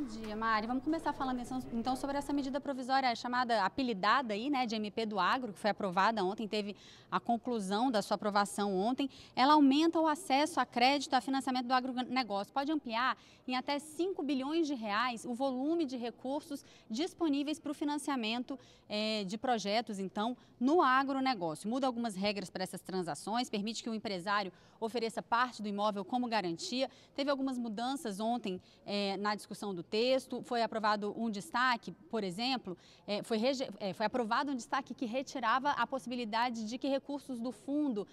Bom dia, Mari. Vamos começar falando então, então sobre essa medida provisória chamada, apelidada aí, né, de MP do Agro, que foi aprovada ontem, teve a conclusão da sua aprovação ontem. Ela aumenta o acesso a crédito a financiamento do agronegócio. Pode ampliar em até 5 bilhões de reais o volume de recursos disponíveis para o financiamento eh, de projetos, então, no agronegócio. Muda algumas regras para essas transações, permite que o empresário ofereça parte do imóvel como garantia. Teve algumas mudanças ontem é, na discussão do texto. Foi aprovado um destaque, por exemplo, é, foi, é, foi aprovado um destaque que retirava a possibilidade de que recursos do fundo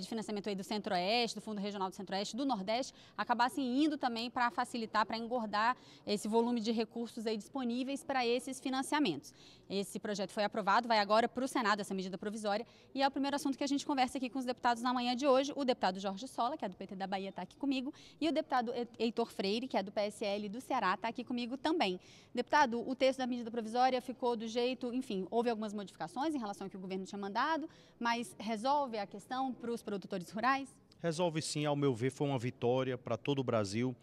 de financiamento aí do Centro-Oeste, do Fundo Regional do Centro-Oeste, do Nordeste, acabassem indo também para facilitar, para engordar esse volume de recursos aí disponíveis para esses financiamentos. Esse projeto foi aprovado, vai agora para o Senado essa medida provisória e é o primeiro assunto que a gente conversa aqui com os deputados na manhã de hoje. O deputado Jorge Sola, que é do PT da Bahia, está aqui comigo e o deputado Heitor Freire, que é do PSL do Ceará, está aqui comigo também. Deputado, o texto da medida provisória ficou do jeito, enfim, houve algumas modificações em relação ao que o governo tinha mandado, mas resolve a questão para os produtores rurais? Resolve sim, ao meu ver, foi uma vitória para todo o Brasil.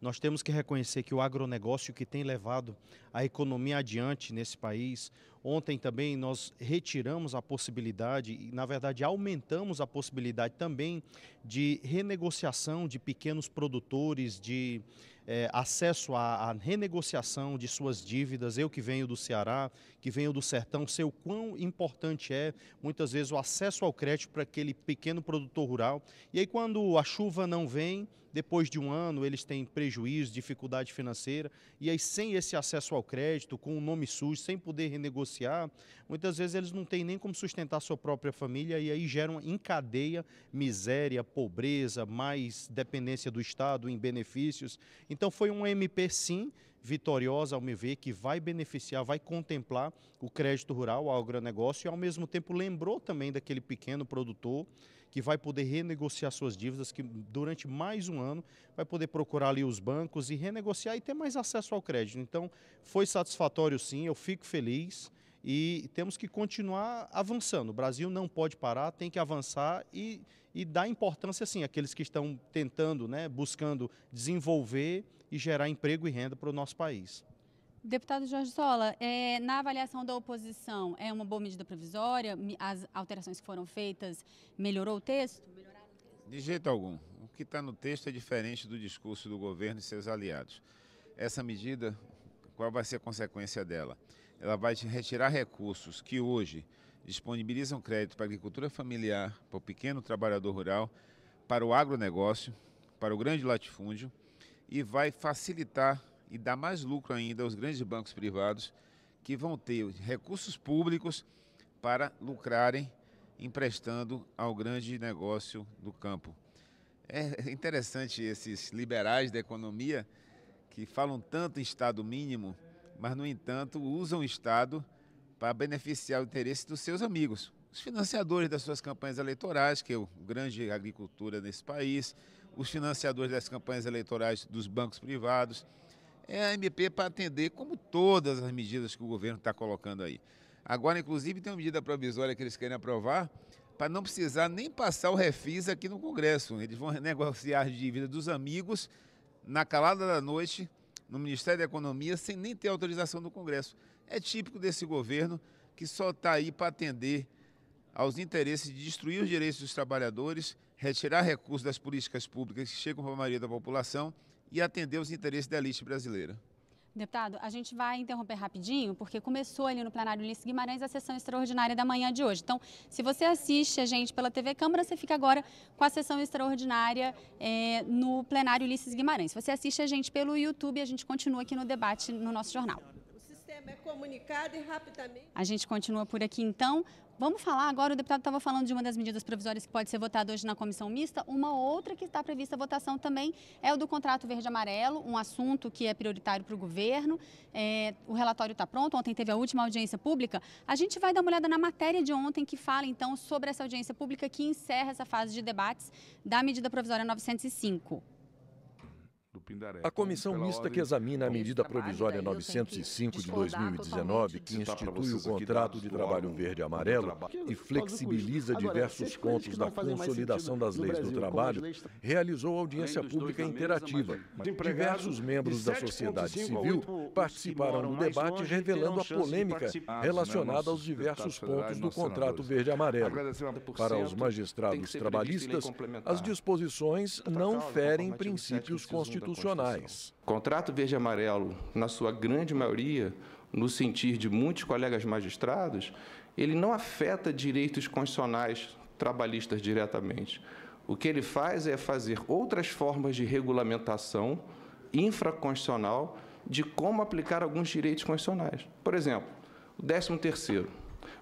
Nós temos que reconhecer que o agronegócio que tem levado a economia adiante nesse país, ontem também nós retiramos a possibilidade, e na verdade aumentamos a possibilidade também de renegociação de pequenos produtores, de é, acesso à, à, renegociação de suas dívidas. Eu que venho do Ceará, que venho do sertão, sei o quão importante é, muitas vezes, o acesso ao crédito para aquele pequeno produtor rural. E aí, quando a chuva não vem, depois de um ano eles têm prejuízo, dificuldade financeira, e aí sem esse acesso ao crédito, com o nome sujo, sem poder renegociar, muitas vezes eles não têm nem como sustentar sua própria família e aí geram em cadeia miséria, pobreza, mais dependência do Estado em benefícios. Então foi um MP sim vitoriosa, ao me ver, que vai beneficiar, vai contemplar o crédito rural, o agronegócio, e ao mesmo tempo lembrou também daquele pequeno produtor que vai poder renegociar suas dívidas, que durante mais um ano vai poder procurar ali os bancos e renegociar e ter mais acesso ao crédito. Então, foi satisfatório sim, eu fico feliz e temos que continuar avançando. O Brasil não pode parar, tem que avançar e, e dar importância, sim, àqueles que estão tentando, né, buscando desenvolver e gerar emprego e renda para o nosso país. Deputado Jorge Sola, é, na avaliação da oposição, é uma boa medida provisória? As alterações que foram feitas, melhorou o texto? Melhoraram o texto? De jeito algum. O que está no texto é diferente do discurso do governo e seus aliados. Essa medida, qual vai ser a consequência dela? Ela vai retirar recursos que hoje disponibilizam crédito para a agricultura familiar, para o pequeno trabalhador rural, para o agronegócio, para o grande latifúndio e vai facilitar e dar mais lucro ainda aos grandes bancos privados que vão ter recursos públicos para lucrarem emprestando ao grande negócio do campo. É interessante esses liberais da economia que falam tanto em Estado mínimo, mas, no entanto, usam o Estado para beneficiar o interesse dos seus amigos, os financiadores das suas campanhas eleitorais, que é o grande agricultura nesse país, os financiadores das campanhas eleitorais dos bancos privados. É a MP para atender, como todas as medidas que o governo está colocando aí. Agora, inclusive, tem uma medida provisória que eles querem aprovar para não precisar nem passar o refis aqui no Congresso. Eles vão renegociar a dívida dos amigos na calada da noite no Ministério da Economia sem nem ter autorização do Congresso. É típico desse governo que só está aí para atender aos interesses de destruir os direitos dos trabalhadores retirar recursos das políticas públicas que chegam para a maioria da população e atender os interesses da elite brasileira. Deputado, a gente vai interromper rapidinho, porque começou ali no plenário Ulisses Guimarães a sessão extraordinária da manhã de hoje. Então, se você assiste a gente pela TV Câmara, você fica agora com a sessão extraordinária é, no plenário Ulisses Guimarães. Se você assiste a gente pelo YouTube, a gente continua aqui no debate no nosso jornal. O sistema é comunicado e rapidamente. A gente continua por aqui então. Vamos falar agora, o deputado estava falando de uma das medidas provisórias que pode ser votada hoje na comissão mista, uma outra que está prevista a votação também é o do contrato verde-amarelo, um assunto que é prioritário para o governo. É, o relatório está pronto, ontem teve a última audiência pública. A gente vai dar uma olhada na matéria de ontem que fala então sobre essa audiência pública que encerra essa fase de debates da medida provisória 905. A comissão mista que examina a medida provisória 905 de 2019, que institui o contrato de trabalho verde-amarelo e flexibiliza diversos pontos da consolidação das leis do trabalho, realizou audiência pública interativa. Diversos membros da sociedade civil participaram do debate, revelando a polêmica relacionada aos diversos pontos do contrato verde-amarelo. Para os magistrados trabalhistas, as disposições não ferem princípios constitucionais funcionais. Contrato verde amarelo, na sua grande maioria, no sentir de muitos colegas magistrados, ele não afeta direitos constitucionais trabalhistas diretamente. O que ele faz é fazer outras formas de regulamentação infraconstitucional de como aplicar alguns direitos constitucionais. Por exemplo, o 13 terceiro.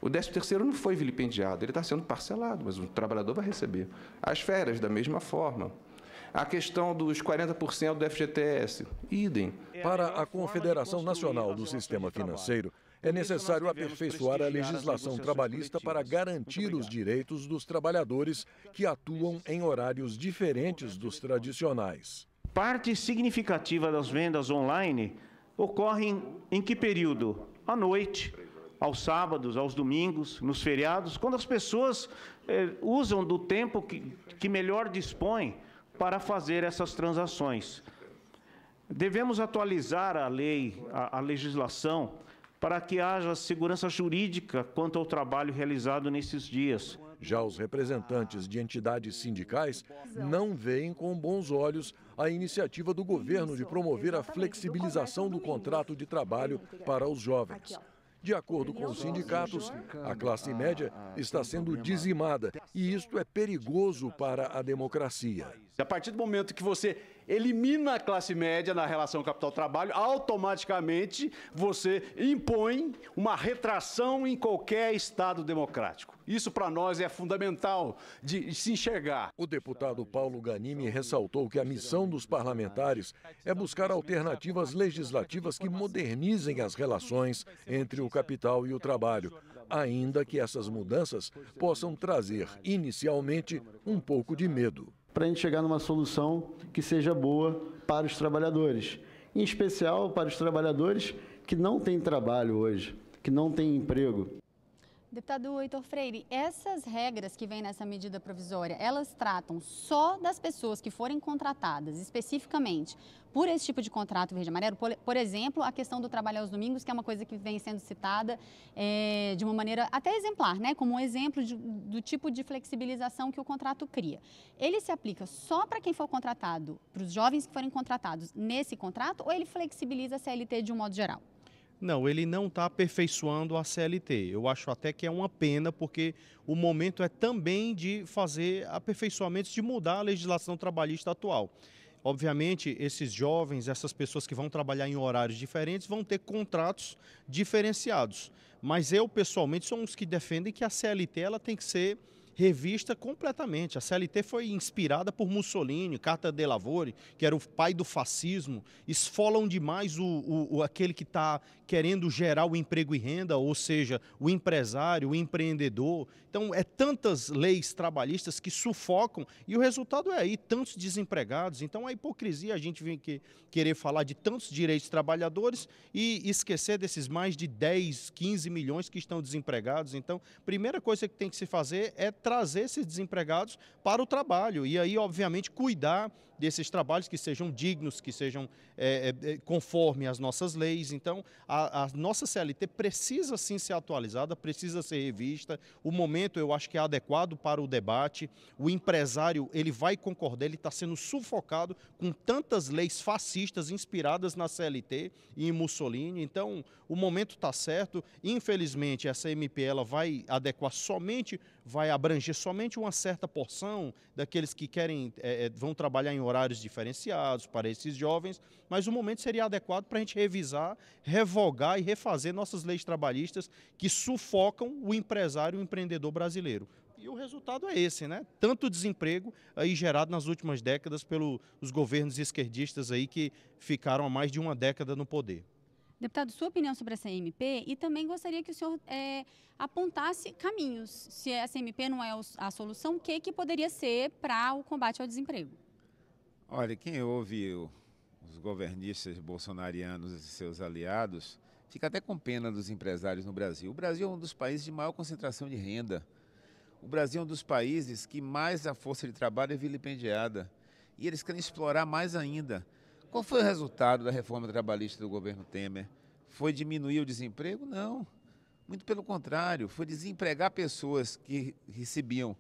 O 13 terceiro não foi vilipendiado, ele está sendo parcelado, mas o trabalhador vai receber. As férias, da mesma forma. A questão dos 40% do FGTS, idem. É para a Confederação Nacional do Sistema Financeiro, é necessário aperfeiçoar a legislação trabalhista para garantir os direitos dos trabalhadores que atuam em horários diferentes dos tradicionais. Parte significativa das vendas online ocorrem em que período? À noite, aos sábados, aos domingos, nos feriados, quando as pessoas eh, usam do tempo que, que melhor dispõem para fazer essas transações. Devemos atualizar a lei, a, a legislação, para que haja segurança jurídica quanto ao trabalho realizado nesses dias. Já os representantes de entidades sindicais não veem com bons olhos a iniciativa do governo de promover a flexibilização do contrato de trabalho para os jovens. De acordo com os sindicatos, a classe média ah, ah, está sendo dizimada e isto é perigoso para a democracia. A partir do momento que você elimina a classe média na relação capital-trabalho, automaticamente você impõe uma retração em qualquer Estado democrático. Isso para nós é fundamental de se enxergar. O deputado Paulo Ganimi ressaltou que a missão dos parlamentares é buscar alternativas legislativas que modernizem as relações entre o capital e o trabalho, ainda que essas mudanças possam trazer, inicialmente, um pouco de medo para a gente chegar numa solução que seja boa para os trabalhadores, em especial para os trabalhadores que não têm trabalho hoje, que não têm emprego. Deputado Heitor Freire, essas regras que vêm nessa medida provisória, elas tratam só das pessoas que forem contratadas especificamente por esse tipo de contrato verde amarelo? Por, por exemplo, a questão do trabalho aos domingos, que é uma coisa que vem sendo citada é, de uma maneira até exemplar, né? como um exemplo de, do tipo de flexibilização que o contrato cria. Ele se aplica só para quem for contratado, para os jovens que forem contratados nesse contrato, ou ele flexibiliza a CLT de um modo geral? Não, ele não está aperfeiçoando a CLT. Eu acho até que é uma pena, porque o momento é também de fazer aperfeiçoamentos, de mudar a legislação trabalhista atual. Obviamente, esses jovens, essas pessoas que vão trabalhar em horários diferentes, vão ter contratos diferenciados. Mas eu, pessoalmente, sou um dos que defendem que a CLT ela tem que ser revista completamente. A CLT foi inspirada por Mussolini, Carta de Lavori, que era o pai do fascismo. Esfolam demais o, o, o aquele que está querendo gerar o emprego e renda, ou seja, o empresário, o empreendedor. Então, é tantas leis trabalhistas que sufocam e o resultado é aí tantos desempregados. Então, a hipocrisia a gente vem que, querer falar de tantos direitos trabalhadores e esquecer desses mais de 10, 15 milhões que estão desempregados. Então, primeira coisa que tem que se fazer é trazer esses desempregados para o trabalho e aí, obviamente, cuidar desses trabalhos que sejam dignos, que sejam é, é, é conforme as nossas leis. Então, a, a, nossa CLT precisa sim ser atualizada, precisa ser revista. O momento eu acho que é adequado para o debate. O empresário ele vai concordar, ele está sendo sufocado com tantas leis fascistas inspiradas na CLT e em Mussolini. Então, o momento está certo. Infelizmente, essa MP ela vai adequar somente vai abranger somente uma certa porção daqueles que querem é, é, vão trabalhar em horários diferenciados para esses jovens, mas o momento seria adequado para a gente revisar, revogar e refazer nossas leis trabalhistas que sufocam o empresário e o empreendedor brasileiro. E o resultado é esse, né? Tanto desemprego aí gerado nas últimas décadas pelos governos esquerdistas aí que ficaram há mais de uma década no poder. Deputado, sua opinião sobre essa MP e também gostaria que o senhor é, apontasse caminhos. Se essa MP não é a solução, o que, que poderia ser para o combate ao desemprego? Olha, quem ouve os governistas bolsonarianos e seus aliados fica até com pena dos empresários no Brasil. O Brasil é um dos países de maior concentração de renda. O Brasil é um dos países que mais a força de trabalho é vilipendiada. E eles querem explorar mais ainda. Qual foi o resultado da reforma trabalhista do governo Temer? Foi diminuir o desemprego? Não. Muito pelo contrário, foi desempregar pessoas que recebiam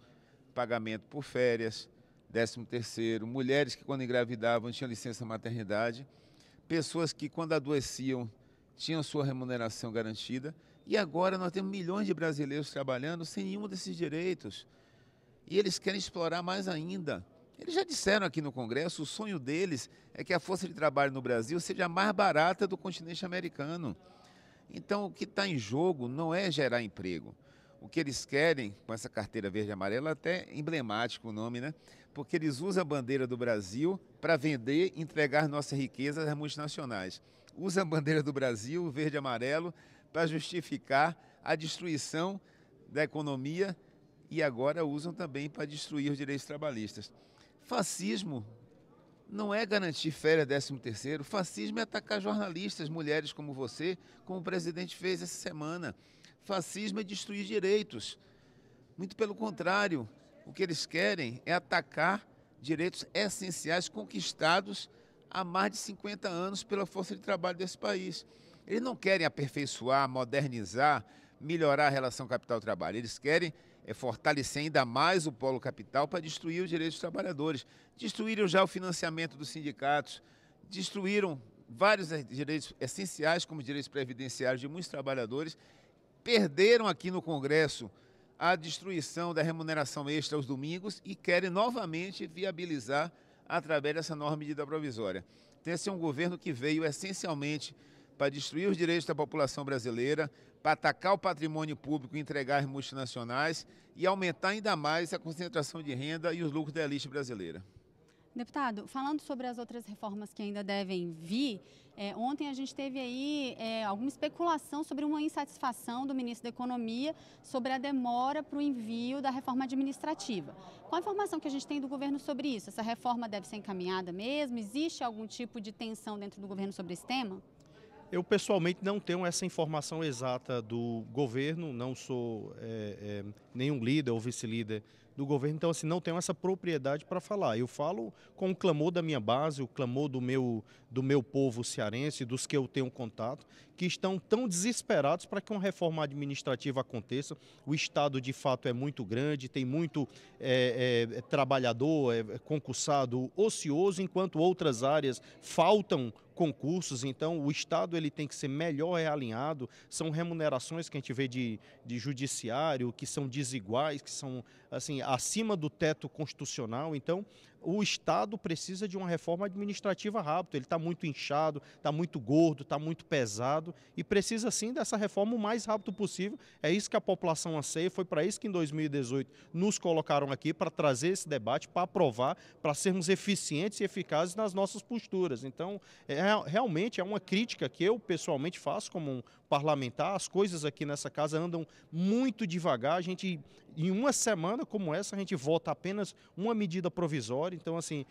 pagamento por férias, 13 terceiro, mulheres que quando engravidavam tinham licença maternidade, pessoas que quando adoeciam tinham sua remuneração garantida, e agora nós temos milhões de brasileiros trabalhando sem nenhum desses direitos. E eles querem explorar mais ainda. Eles já disseram aqui no Congresso, o sonho deles é que a força de trabalho no Brasil seja a mais barata do continente americano. Então, o que está em jogo não é gerar emprego. O que eles querem com essa carteira verde e amarela, até emblemático o nome, né? Porque eles usam a bandeira do Brasil para vender e entregar nossa riqueza às multinacionais. Usam a bandeira do Brasil, verde e amarelo, para justificar a destruição da economia e agora usam também para destruir os direitos trabalhistas. Fascismo não é garantir férias 13 terceiro. Fascismo é atacar jornalistas, mulheres como você, como o presidente fez essa semana. Fascismo é destruir direitos. Muito pelo contrário, o que eles querem é atacar direitos essenciais conquistados há mais de 50 anos pela força de trabalho desse país. Eles não querem aperfeiçoar, modernizar, melhorar a relação capital-trabalho. Eles querem é, fortalecer ainda mais o polo capital para destruir os direitos dos trabalhadores. Destruíram já o financiamento dos sindicatos, destruíram vários eh, direitos essenciais, como direitos previdenciários de muitos trabalhadores, perderam aqui no Congresso a destruição da remuneração extra aos domingos e querem novamente viabilizar através dessa nova medida provisória. Então, esse é um governo que veio essencialmente para destruir os direitos da população brasileira, para atacar o patrimônio público e entregar as multinacionais e aumentar ainda mais a concentração de renda e os lucros da elite brasileira. Deputado, falando sobre as outras reformas que ainda devem vir, é, ontem a gente teve aí é, alguma especulação sobre uma insatisfação do ministro da Economia sobre a demora para o envio da reforma administrativa. Qual a informação que a gente tem do governo sobre isso? Essa reforma deve ser encaminhada mesmo? Existe algum tipo de tensão dentro do governo sobre esse tema? Eu pessoalmente não tenho essa informação exata do governo, não sou é, é, nenhum líder ou vice-líder do governo, então assim, não tenho essa propriedade para falar. Eu falo com o clamor da minha base, o clamor do meu, do meu povo cearense, dos que eu tenho contato, que estão tão desesperados para que uma reforma administrativa aconteça. O Estado, de fato, é muito grande, tem muito é, é, trabalhador, é, é, concursado ocioso, enquanto outras áreas faltam concursos, então o Estado ele tem que ser melhor realinhado, são remunerações que a gente vê de, de judiciário, que são desiguais, que são assim acima do teto constitucional. Então, o Estado precisa de uma reforma administrativa rápida. Ele está muito inchado, está muito gordo, está muito pesado e precisa sim dessa reforma o mais rápido possível. É isso que a população anseia. Foi para isso que em 2018 nos colocaram aqui para trazer esse debate, para aprovar, para sermos eficientes e eficazes nas nossas posturas. Então, é, realmente é uma crítica que eu pessoalmente faço como um, parlamentar, as coisas aqui nessa casa andam muito devagar. A gente, em uma semana como essa, a gente vota apenas uma medida provisória. Então, assim,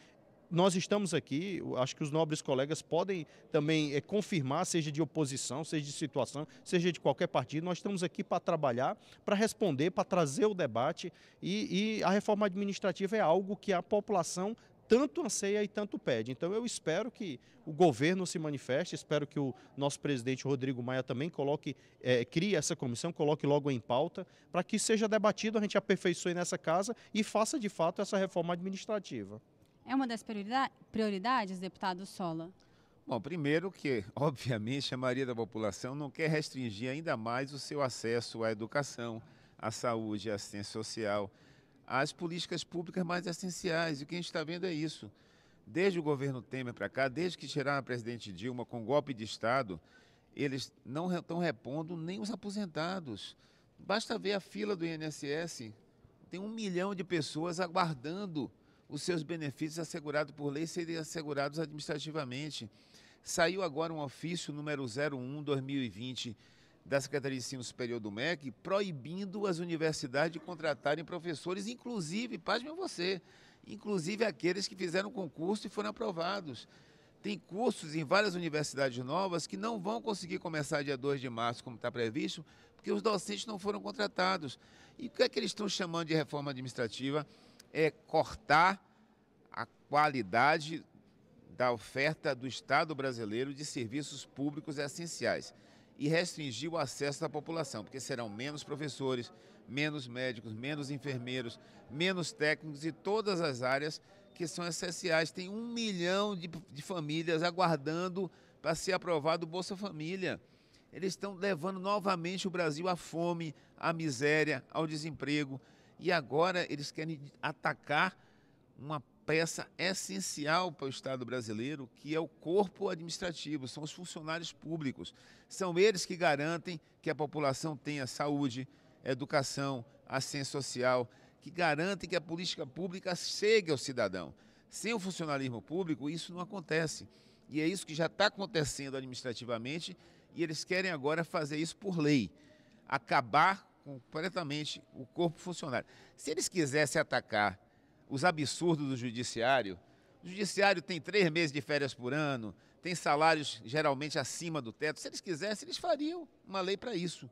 nós estamos aqui, acho que os nobres colegas podem também é, confirmar, seja de oposição, seja de situação, seja de qualquer partido, nós estamos aqui para trabalhar, para responder, para trazer o debate e, e, a reforma administrativa é algo que a população tanto anseia e tanto pede. Então eu espero que o governo se manifeste, espero que o nosso presidente Rodrigo Maia também coloque, é, crie essa comissão, coloque logo em pauta, para que seja debatido, a gente aperfeiçoe nessa casa e faça de fato essa reforma administrativa. É uma das prioridades, deputado Sola? Bom, primeiro que, obviamente, a maioria da população não quer restringir ainda mais o seu acesso à educação, à saúde, à assistência social, às políticas públicas mais essenciais. E o que a gente está vendo é isso. Desde o governo Temer para cá, desde que tiraram a presidente Dilma com golpe de Estado, eles não estão repondo nem os aposentados. Basta ver a fila do INSS. Tem um milhão de pessoas aguardando os seus benefícios assegurados por lei serem assegurados administrativamente. Saiu agora um ofício número 01 2020 da Secretaria de Ensino Superior do MEC proibindo as universidades de contratarem professores, inclusive, pasme você, inclusive aqueles que fizeram concurso e foram aprovados. Tem cursos em várias universidades novas que não vão conseguir começar dia 2 de março, como está previsto, porque os docentes não foram contratados. E o que é que eles estão chamando de reforma administrativa? É cortar a qualidade da oferta do Estado brasileiro de serviços públicos essenciais e restringir o acesso da população, porque serão menos professores, menos médicos, menos enfermeiros, menos técnicos e todas as áreas que são essenciais. Tem um milhão de, de famílias aguardando para ser aprovado o Bolsa Família. Eles estão levando novamente o Brasil à fome, à miséria, ao desemprego. E agora eles querem atacar uma peça essencial para o Estado brasileiro, que é o corpo administrativo, são os funcionários públicos. São eles que garantem que a população tenha saúde, educação, assistência social, que garantem que a política pública chegue ao cidadão. Sem o funcionalismo público, isso não acontece. E é isso que já está acontecendo administrativamente e eles querem agora fazer isso por lei acabar completamente o corpo funcionário. Se eles quisessem atacar os absurdos do judiciário. O judiciário tem três meses de férias por ano, tem salários geralmente acima do teto. Se eles quisessem, eles fariam uma lei para isso.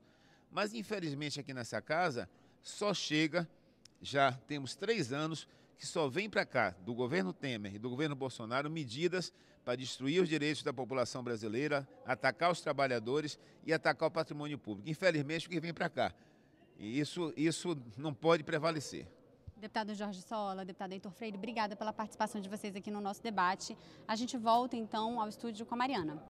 Mas, infelizmente, aqui nessa casa, só chega, já temos três anos, que só vem para cá, do governo Temer e do governo Bolsonaro, medidas para destruir os direitos da população brasileira, atacar os trabalhadores e atacar o patrimônio público. Infelizmente, o que vem para cá. E isso, isso não pode prevalecer. Deputado Jorge Sola, deputado Heitor Freire, obrigada pela participação de vocês aqui no nosso debate. A gente volta então ao estúdio com a Mariana.